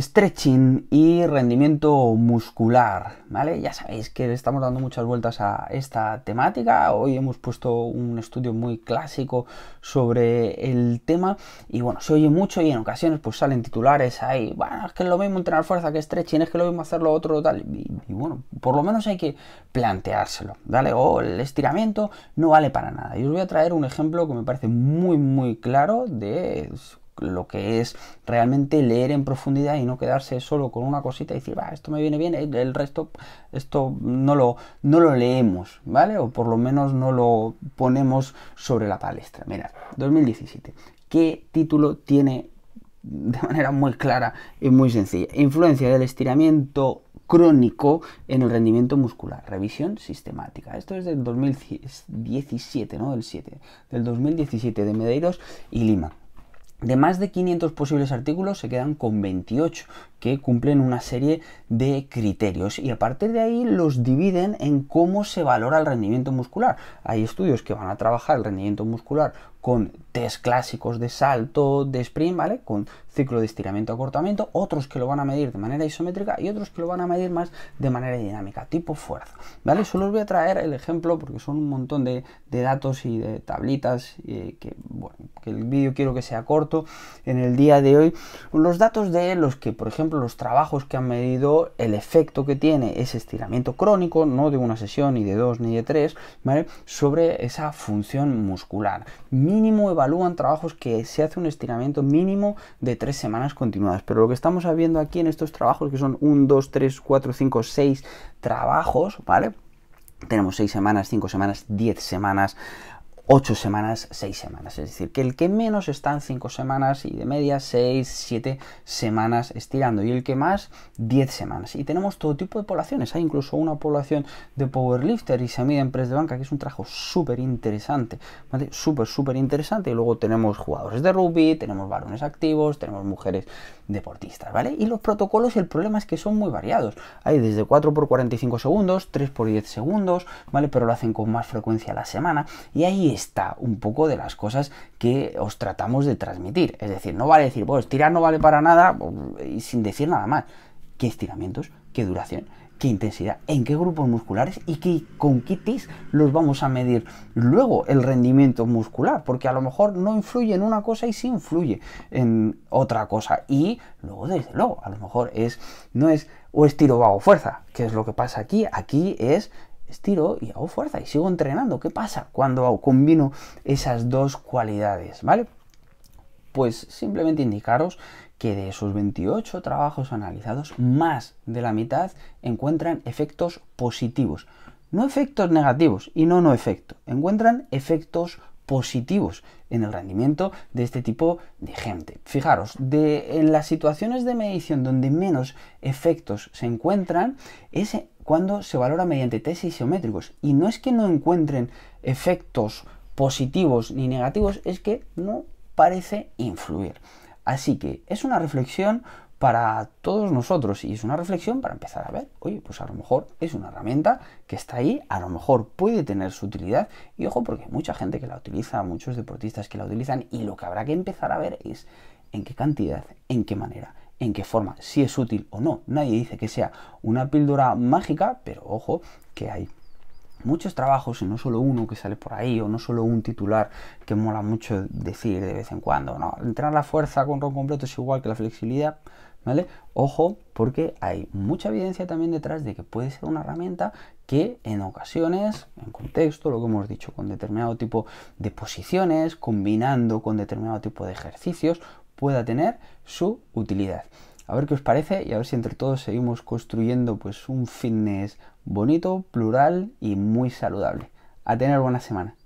stretching y rendimiento muscular, ¿vale? Ya sabéis que estamos dando muchas vueltas a esta temática, hoy hemos puesto un estudio muy clásico sobre el tema y bueno, se oye mucho y en ocasiones pues salen titulares ahí, bueno, es que es lo mismo entrenar fuerza que stretching, es que lo mismo hacer lo otro, tal, y, bueno, por lo menos hay que planteárselo, ¿vale? O el estiramiento no vale para nada. Y os voy a traer un ejemplo que me parece muy, muy claro de lo que es realmente leer en profundidad y no quedarse solo con una cosita y decir, va, esto me viene bien, el resto, esto no lo, no lo leemos, ¿vale? O por lo menos no lo ponemos sobre la palestra. Mira, 2017. ¿Qué título tiene de manera muy clara y muy sencilla? Influencia del estiramiento crónico en el rendimiento muscular. Revisión sistemática. Esto es del 2017, ¿no? Del 7. Del 2017 de Medeiros y Lima. De más de 500 posibles artículos se quedan con 28, que cumplen una serie de criterios y a partir de ahí los dividen en cómo se valora el rendimiento muscular. Hay estudios que van a trabajar el rendimiento muscular con test clásicos de salto, de sprint, ¿vale? Con ciclo de estiramiento acortamiento, otros que lo van a medir de manera isométrica y otros que lo van a medir más de manera dinámica, tipo fuerza, ¿vale? Solo os voy a traer el ejemplo porque son un montón de, datos y de tablitas eh, que, bueno, que el vídeo quiero que sea corto en el día de hoy. Los datos de los que, por ejemplo, los trabajos que han medido el efecto que tiene ese estiramiento crónico, no de una sesión, ni de dos, ni de tres, ¿vale? sobre esa función muscular. Mínimo evalúan trabajos que se hace un estiramiento mínimo de tres semanas continuadas. Pero lo que estamos viendo aquí en estos trabajos, que son un, dos, tres, cuatro, cinco, seis trabajos, ¿vale? Tenemos seis semanas, cinco semanas, diez semanas, 8 semanas, 6 semanas. Es decir, que el que menos están en 5 semanas y de media 6, 7 semanas estirando y el que más 10 semanas. Y tenemos todo tipo de poblaciones. Hay incluso una población de powerlifter y se mide en press de banca, que es un trabajo súper interesante. ¿vale? Súper, súper interesante. Y luego tenemos jugadores de rugby, tenemos varones activos, tenemos mujeres deportistas. ¿vale? Y los protocolos, el problema es que son muy variados. Hay desde 4 por 45 segundos, 3 por 10 segundos, ¿vale? pero lo hacen con más frecuencia a la semana. Y ahí está un poco de las cosas que os tratamos de transmitir. Es decir, no vale decir, vos tirar no vale para nada sin decir nada más. ¿Qué estiramientos? ¿Qué duración? qué intensidad, en qué grupos musculares y qué, con qué TIS los vamos a medir luego el rendimiento muscular, porque a lo mejor no influye en una cosa y sí influye en otra cosa. Y luego, desde luego, a lo mejor es, no es o estiro bajo fuerza, que es lo que pasa aquí, aquí es estiro y hago fuerza y sigo entrenando. ¿Qué pasa cuando combino esas dos cualidades? ¿Vale? Pues simplemente indicaros que de esos 28 trabajos analizados, más de la mitad encuentran efectos positivos. No efectos negativos y no no efecto. Encuentran efectos positivos positivos en el rendimiento de este tipo de gente. Fijaros, en las situaciones de medición donde menos efectos se encuentran es cuando se valora mediante tesis isométricos. Y no es que no encuentren efectos positivos ni negativos, es que no parece influir. Así que es una reflexión para todos nosotros y es una reflexión para empezar a ver, oye, pues a lo mejor es una herramienta que está ahí, a lo mejor puede tener su utilidad y ojo porque hay mucha gente que la utiliza, muchos deportistas que la utilizan y lo que habrá que empezar a ver es en qué cantidad, en qué manera, en qué forma, si es útil o no. Nadie dice que sea una píldora mágica, pero ojo que hay muchos trabajos y no solo uno que sale por ahí o no solo un titular que mola mucho decir de vez en cuando. No, entrenar la fuerza con ron completo es igual que la flexibilidad, ¿vale? Ojo, porque hay mucha evidencia también detrás de que puede ser una herramienta que en ocasiones, en contexto, lo que hemos dicho, con determinado tipo de posiciones, combinando con determinado tipo de ejercicios, pueda tener su utilidad a ver qué os parece y a ver si entre todos seguimos construyendo pues un fitness bonito, plural y muy saludable. A tener buena semana.